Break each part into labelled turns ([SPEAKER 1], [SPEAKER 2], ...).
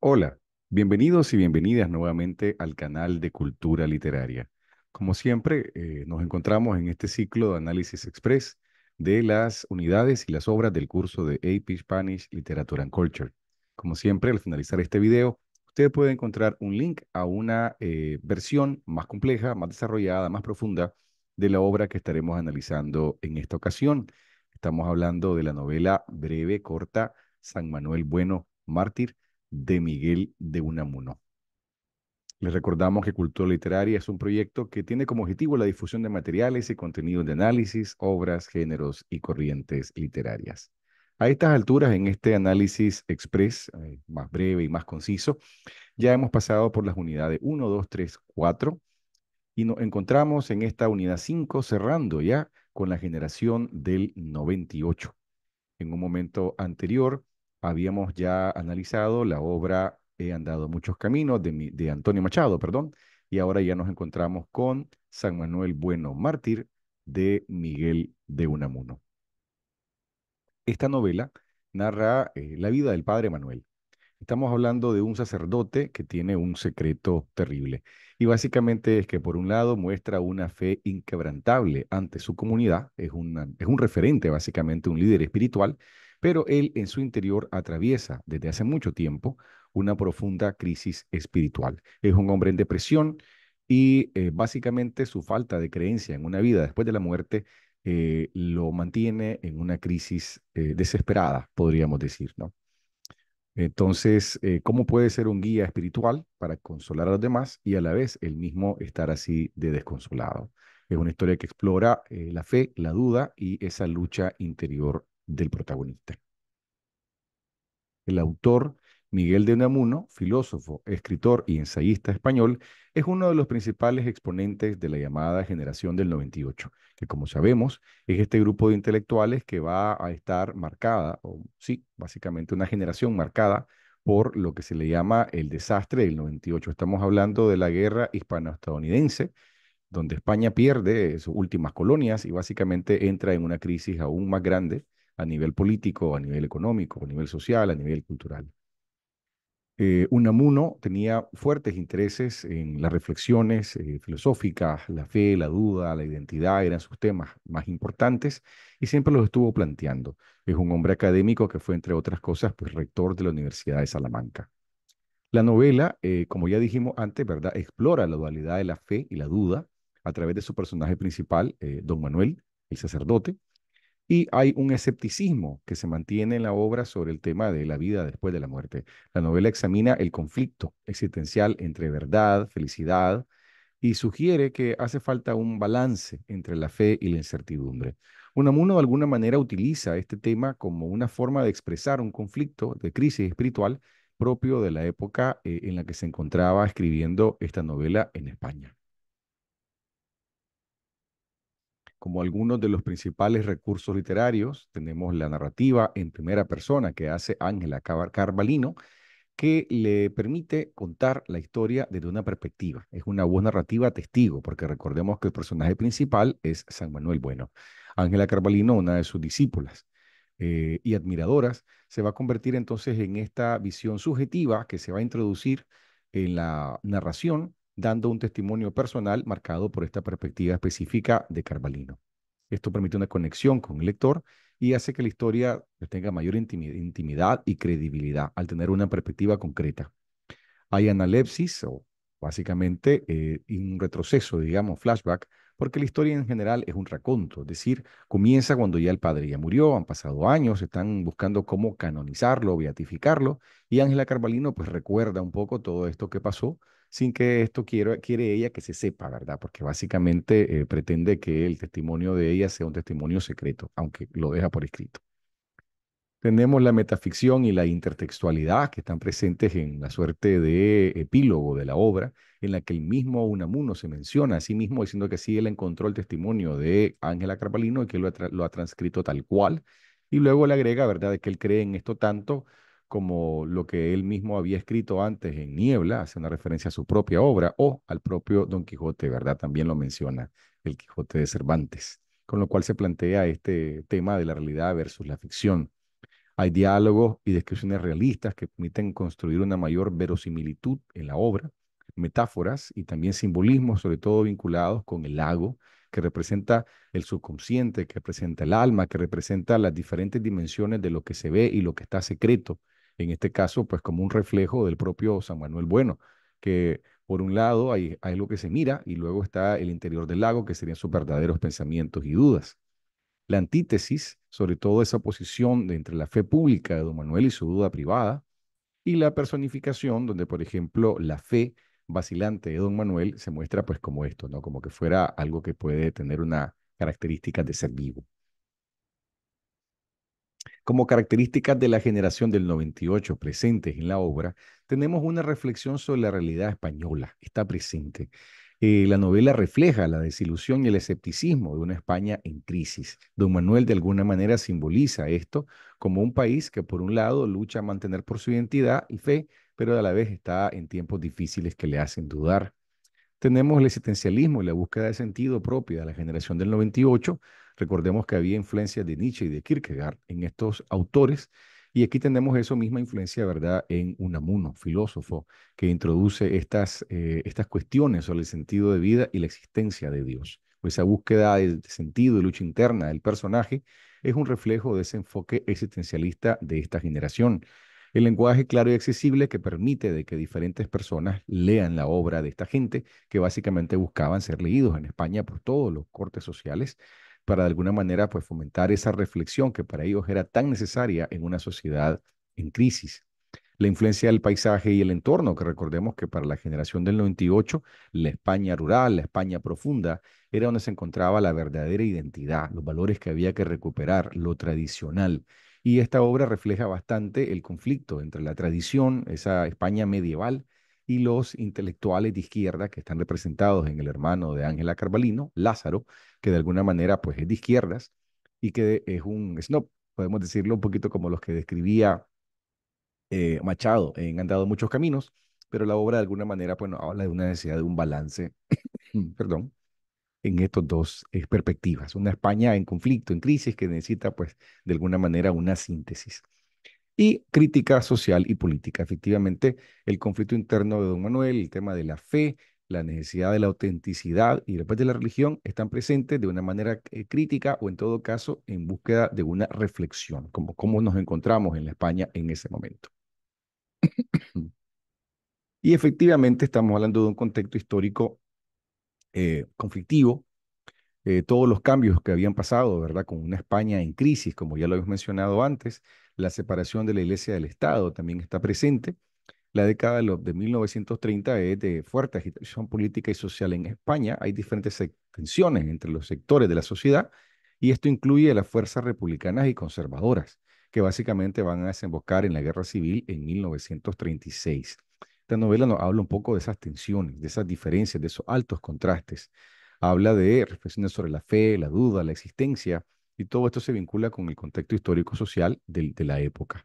[SPEAKER 1] Hola, bienvenidos y bienvenidas nuevamente al canal de Cultura Literaria. Como siempre, eh, nos encontramos en este ciclo de análisis express de las unidades y las obras del curso de AP Spanish Literature and Culture. Como siempre, al finalizar este video, usted puede encontrar un link a una eh, versión más compleja, más desarrollada, más profunda de la obra que estaremos analizando en esta ocasión. Estamos hablando de la novela breve, corta, San Manuel Bueno, Mártir, de Miguel de Unamuno. Les recordamos que Cultura Literaria es un proyecto que tiene como objetivo la difusión de materiales y contenidos de análisis, obras, géneros y corrientes literarias. A estas alturas, en este análisis express, eh, más breve y más conciso, ya hemos pasado por las unidades 1, 2, 3, 4 y nos encontramos en esta unidad 5 cerrando ya con la generación del 98. En un momento anterior habíamos ya analizado la obra He eh, andado muchos caminos de, de Antonio Machado, perdón, y ahora ya nos encontramos con San Manuel Bueno Mártir de Miguel de Unamuno. Esta novela narra eh, la vida del padre Manuel. Estamos hablando de un sacerdote que tiene un secreto terrible. Y básicamente es que por un lado muestra una fe inquebrantable ante su comunidad, es, una, es un referente básicamente, un líder espiritual, pero él en su interior atraviesa desde hace mucho tiempo una profunda crisis espiritual. Es un hombre en depresión y eh, básicamente su falta de creencia en una vida después de la muerte eh, lo mantiene en una crisis eh, desesperada, podríamos decir, ¿no? Entonces, ¿cómo puede ser un guía espiritual para consolar a los demás y a la vez él mismo estar así de desconsolado? Es una historia que explora la fe, la duda y esa lucha interior del protagonista. El autor Miguel de Unamuno, filósofo, escritor y ensayista español, es uno de los principales exponentes de la llamada generación del 98, que como sabemos es este grupo de intelectuales que va a estar marcada, o sí, básicamente una generación marcada por lo que se le llama el desastre del 98. Estamos hablando de la guerra hispano-estadounidense, donde España pierde sus últimas colonias y básicamente entra en una crisis aún más grande a nivel político, a nivel económico, a nivel social, a nivel cultural. Eh, Unamuno tenía fuertes intereses en las reflexiones eh, filosóficas, la fe, la duda, la identidad, eran sus temas más importantes y siempre los estuvo planteando. Es un hombre académico que fue, entre otras cosas, pues, rector de la Universidad de Salamanca. La novela, eh, como ya dijimos antes, ¿verdad? explora la dualidad de la fe y la duda a través de su personaje principal, don Manuel, el sacerdote, y hay un escepticismo que se mantiene en la obra sobre el tema de la vida después de la muerte. La novela examina el conflicto existencial entre verdad, felicidad, y sugiere que hace falta un balance entre la fe y la incertidumbre. Unamuno de alguna manera utiliza este tema como una forma de expresar un conflicto de crisis espiritual propio de la época eh, en la que se encontraba escribiendo esta novela en España. como algunos de los principales recursos literarios, tenemos la narrativa en primera persona que hace Ángela Carvalino, que le permite contar la historia desde una perspectiva. Es una buena narrativa testigo, porque recordemos que el personaje principal es San Manuel Bueno. Ángela Carvalino, una de sus discípulas eh, y admiradoras, se va a convertir entonces en esta visión subjetiva que se va a introducir en la narración dando un testimonio personal marcado por esta perspectiva específica de Carvalino. Esto permite una conexión con el lector y hace que la historia tenga mayor intimidad y credibilidad al tener una perspectiva concreta. Hay analepsis o básicamente eh, un retroceso, digamos, flashback, porque la historia en general es un raconto, es decir, comienza cuando ya el padre ya murió, han pasado años, están buscando cómo canonizarlo, beatificarlo, y Ángela Carvalino pues recuerda un poco todo esto que pasó sin que esto quiere, quiere ella que se sepa, ¿verdad? Porque básicamente eh, pretende que el testimonio de ella sea un testimonio secreto, aunque lo deja por escrito. Tenemos la metaficción y la intertextualidad que están presentes en la suerte de epílogo de la obra, en la que el mismo Unamuno se menciona a sí mismo diciendo que sí, él encontró el testimonio de Ángela Carpalino y que lo ha, lo ha transcrito tal cual. Y luego le agrega, ¿verdad?, de que él cree en esto tanto como lo que él mismo había escrito antes en Niebla, hace una referencia a su propia obra, o al propio Don Quijote, ¿verdad? También lo menciona el Quijote de Cervantes, con lo cual se plantea este tema de la realidad versus la ficción. Hay diálogos y descripciones realistas que permiten construir una mayor verosimilitud en la obra, metáforas y también simbolismos, sobre todo vinculados con el lago, que representa el subconsciente, que representa el alma, que representa las diferentes dimensiones de lo que se ve y lo que está secreto en este caso, pues como un reflejo del propio San Manuel Bueno, que por un lado hay, algo que se mira y luego está el interior del lago, que serían sus verdaderos pensamientos y dudas. La antítesis, sobre todo esa posición de entre la fe pública de don Manuel y su duda privada, y la personificación, donde por ejemplo la fe vacilante de don Manuel se muestra pues como esto, ¿no? Como que fuera algo que puede tener una característica de ser vivo. Como características de la generación del 98 presentes en la obra, tenemos una reflexión sobre la realidad española, está presente. Eh, la novela refleja la desilusión y el escepticismo de una España en crisis. Don Manuel de alguna manera simboliza esto como un país que por un lado lucha a mantener por su identidad y fe, pero a la vez está en tiempos difíciles que le hacen dudar. Tenemos el existencialismo y la búsqueda de sentido propia de la generación del 98, Recordemos que había influencia de Nietzsche y de Kierkegaard en estos autores. Y aquí tenemos esa misma influencia, ¿verdad?, en Unamuno, filósofo, que introduce estas, eh, estas cuestiones sobre el sentido de vida y la existencia de Dios. Pues esa búsqueda de sentido y lucha interna del personaje es un reflejo de ese enfoque existencialista de esta generación. El lenguaje claro y accesible que permite de que diferentes personas lean la obra de esta gente, que básicamente buscaban ser leídos en España por todos los cortes sociales, para de alguna manera pues fomentar esa reflexión que para ellos era tan necesaria en una sociedad en crisis. La influencia del paisaje y el entorno, que recordemos que para la generación del 98, la España rural, la España profunda, era donde se encontraba la verdadera identidad, los valores que había que recuperar, lo tradicional. Y esta obra refleja bastante el conflicto entre la tradición, esa España medieval, y los intelectuales de izquierda que están representados en el hermano de Ángela Carvalino, Lázaro, que de alguna manera pues es de izquierdas y que es un snob, podemos decirlo un poquito como los que describía eh, Machado en Han muchos caminos, pero la obra de alguna manera pues habla de una necesidad de un balance, perdón, en estas dos eh, perspectivas, una España en conflicto, en crisis que necesita pues de alguna manera una síntesis y crítica social y política. Efectivamente, el conflicto interno de don Manuel, el tema de la fe, la necesidad de la autenticidad y después de la religión están presentes de una manera eh, crítica o en todo caso en búsqueda de una reflexión, como cómo nos encontramos en la España en ese momento. y efectivamente estamos hablando de un contexto histórico eh, conflictivo, eh, todos los cambios que habían pasado, ¿verdad? Con una España en crisis, como ya lo habíamos mencionado antes, la separación de la Iglesia del Estado también está presente. La década de 1930 es de fuerte agitación política y social en España. Hay diferentes tensiones entre los sectores de la sociedad y esto incluye a las fuerzas republicanas y conservadoras, que básicamente van a desembocar en la guerra civil en 1936. Esta novela nos habla un poco de esas tensiones, de esas diferencias, de esos altos contrastes. Habla de reflexiones sobre la fe, la duda, la existencia, y todo esto se vincula con el contexto histórico-social de, la época.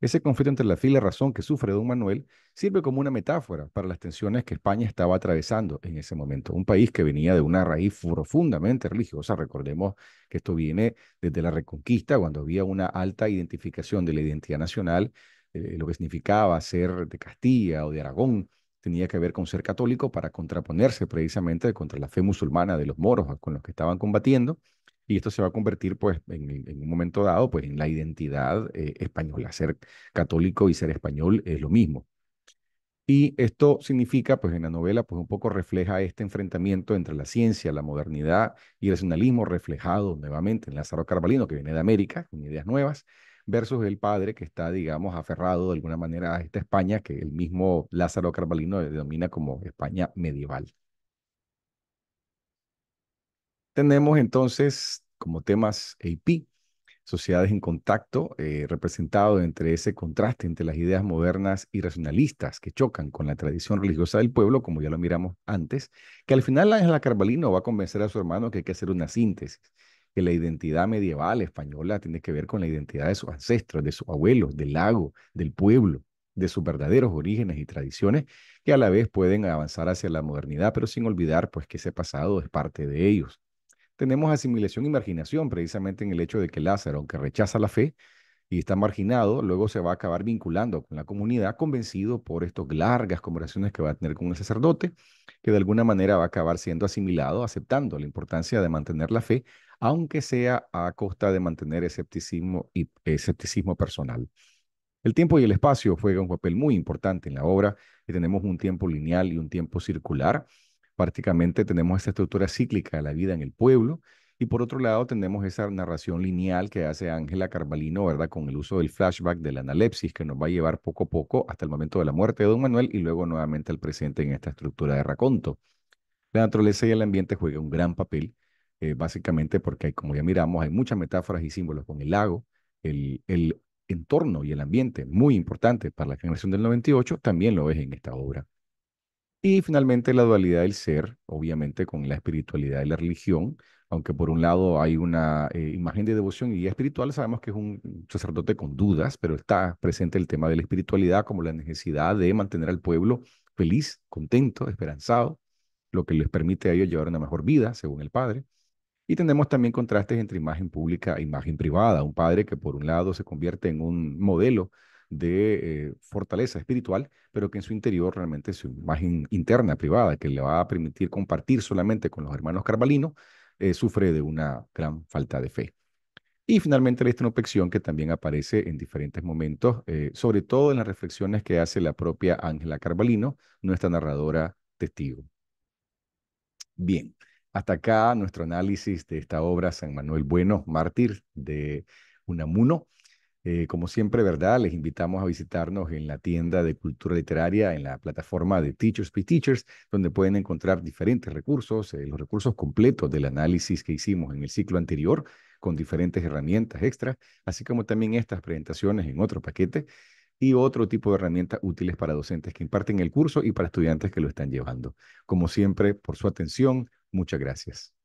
[SPEAKER 1] Ese conflicto entre la fila y la razón que sufre don Manuel sirve como una metáfora para las tensiones que España estaba atravesando en ese momento. Un país que venía de una raíz profundamente religiosa. Recordemos que esto viene desde la Reconquista, cuando había una alta identificación de la identidad nacional, eh, lo que significaba ser de Castilla o de Aragón tenía que ver con ser católico para contraponerse precisamente contra la fe musulmana de los moros con los que estaban combatiendo y esto se va a convertir pues en, un momento dado pues en la identidad eh, española. Ser católico y ser español es lo mismo. Y esto significa, pues en la novela, pues un poco refleja este enfrentamiento entre la ciencia, la modernidad y el nacionalismo reflejado nuevamente en Lázaro Carvalino, que viene de América, con ideas nuevas, versus el padre que está, digamos, aferrado de alguna manera a esta España que el mismo Lázaro Carvalino denomina como España medieval. Tenemos entonces como temas AP, sociedades en contacto, eh, representado entre ese contraste entre las ideas modernas y racionalistas que chocan con la tradición religiosa del pueblo, como ya lo miramos antes, que al final Ángela Carvalino va a convencer a su hermano que hay que hacer una síntesis, que la identidad medieval española tiene que ver con la identidad de sus ancestros, de sus abuelos, del lago, del pueblo, de sus verdaderos orígenes y tradiciones, que a la vez pueden avanzar hacia la modernidad, pero sin olvidar pues que ese pasado es parte de ellos tenemos asimilación y e marginación precisamente en el hecho de que Lázaro, aunque rechaza la fe y está marginado, luego se va a acabar vinculando con la comunidad, convencido por estas largas conversaciones que va a tener con el sacerdote, que de alguna manera va a acabar siendo asimilado, aceptando la importancia de mantener la fe, aunque sea a costa de mantener escepticismo, y, escepticismo personal. El tiempo y el espacio juegan un papel muy importante en la obra, y tenemos un tiempo lineal y un tiempo circular prácticamente tenemos esta estructura cíclica de la vida en el pueblo. Y por otro lado, tenemos esa narración lineal que hace Ángela Carvalino, ¿verdad? Con el uso del flashback de la analepsis que nos va a llevar poco a poco hasta el momento de la muerte de Don Manuel y luego nuevamente al presente en esta estructura de raconto. La naturaleza y el ambiente juegan un gran papel, eh, básicamente porque, como ya miramos, hay muchas metáforas y símbolos con el lago, el, entorno y el ambiente, muy importante para la generación del 98, también lo es en esta obra. Y finalmente la dualidad del ser, obviamente con la espiritualidad y la religión, aunque por un lado hay una eh, imagen de devoción y guía espiritual, sabemos que es un sacerdote con dudas, pero está presente el tema de la espiritualidad como la necesidad de mantener al pueblo feliz, contento, esperanzado, lo que les permite a ellos llevar una mejor vida, según el Padre. Y tenemos también contrastes entre imagen pública e imagen privada, un padre que por un lado se convierte en un modelo de eh, fortaleza espiritual, pero que en su interior realmente su imagen interna, privada, que le va a permitir compartir solamente con los hermanos Carvalino eh, sufre de una gran falta de fe. Y finalmente la estropección que también aparece en diferentes momentos, eh, sobre todo en las reflexiones que hace la propia Ángela Carvalino, nuestra narradora testigo. Bien, hasta acá nuestro análisis de esta obra San Manuel Bueno, mártir de Unamuno. Eh, como siempre, ¿verdad? Les invitamos a visitarnos en la tienda de cultura literaria, en la plataforma de Teachers by Teachers, donde pueden encontrar diferentes recursos, eh, los recursos completos del análisis que hicimos en el ciclo anterior, con diferentes herramientas extras, así como también estas presentaciones en otro paquete y otro tipo de herramientas útiles para docentes que imparten el curso y para estudiantes que lo están llevando. Como siempre, por su atención, muchas gracias.